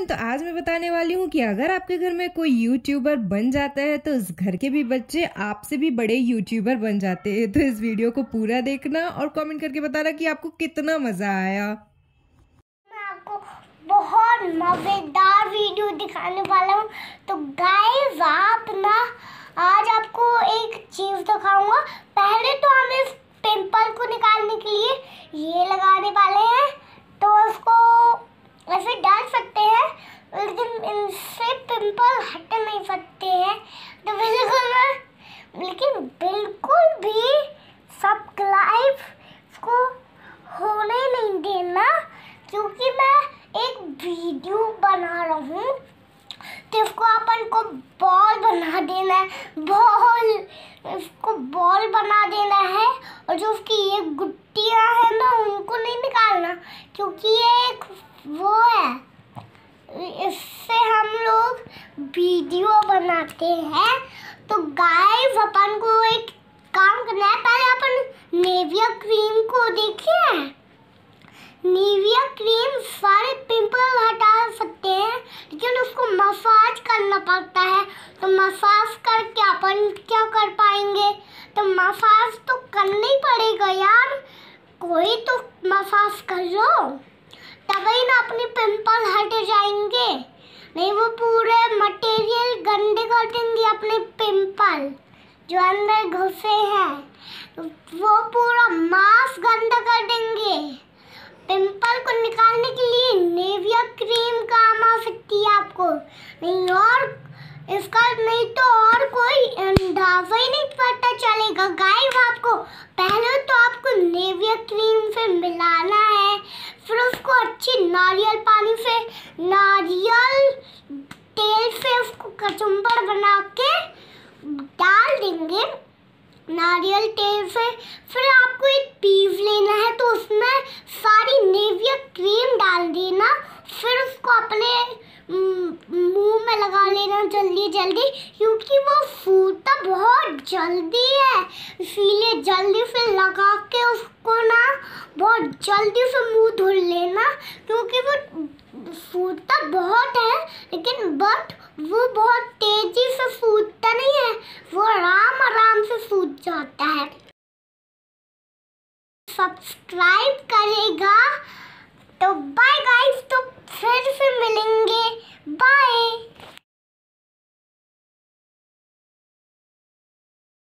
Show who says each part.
Speaker 1: friend तो आज मैं बताने वाली हूँ कि अगर आपके घर में कोई यूट्यूबर बन जाता है तो उस घर के भी बच्चे आपसे भी बड़े यूट्यूबर बन जाते हैं तो इस वीडियो को पूरा देखना और कमेंट करके बताना कि आपको कितना मज़ा आया मैं आपको बहुत मज़ेदार वीडियो दिखाने वाला हूँ तो गाइस आप ना आज आपको एक चीज़ दिखाऊंगा पहले तो हम इस पिंपल को निकालने के लिए ये लगाने वाले सकते हैं तो बिल्कुल लेकिन बिल्कुल भी सब्सक्राइब को होने नहीं देना क्योंकि मैं एक वीडियो बना रहा हूँ तो इसको अपन को बॉल बना देना है बॉल इसको बॉल बना देना है और जो उसकी ये गुट्टियाँ हैं ना उनको नहीं निकालना क्योंकि ये एक वीडियो बनाते हैं तो गाइस अपन को एक काम करना है पहले अपन नेविया क्रीम को देखिए नेविया क्रीम सारे पिंपल हटा सकते हैं लेकिन उसको मसाज करना पड़ता है तो मसाज करके अपन क्या कर पाएंगे तो मसाज तो करना ही पड़ेगा यार कोई तो मसाज कर लो तभी ना अपने पिंपल हट जाएंगे नहीं वो पूरे मटेरियल गंदे कर देंगे अपने पिंपल जो अंदर घुसे हैं वो पूरा मांस गंदा कर देंगे पिंपल को निकालने के लिए नेविया क्रीम काम आ सकती है आपको नहीं और इसका नहीं तो और कोई अंदाजा ही नहीं पता चलेगा गाइस आपको पहले तो आपको नेविया क्रीम से मिलाना है फिर उसको अच्छी नारियल पानी से नारियल तेल से उसको कचुम्बर बना के डाल देंगे नारियल तेल से फिर आपको एक पीस लेना है तो उसमें सारी नेविया क्रीम डाल देना फिर उसको अपने मुंह में लगा लेना जल्दी जल्दी क्योंकि वो फूटा बहुत जल्दी है इसीलिए जल्दी से लगा के उसको बहुत जल्दी से मुंह धुल लेना क्योंकि वो फूटता बहुत है लेकिन बट वो बहुत तेजी से फूटता नहीं है वो आराम आराम से फूट जाता है सब्सक्राइब करेगा तो बाय गाइस तो फिर से मिलेंगे बाय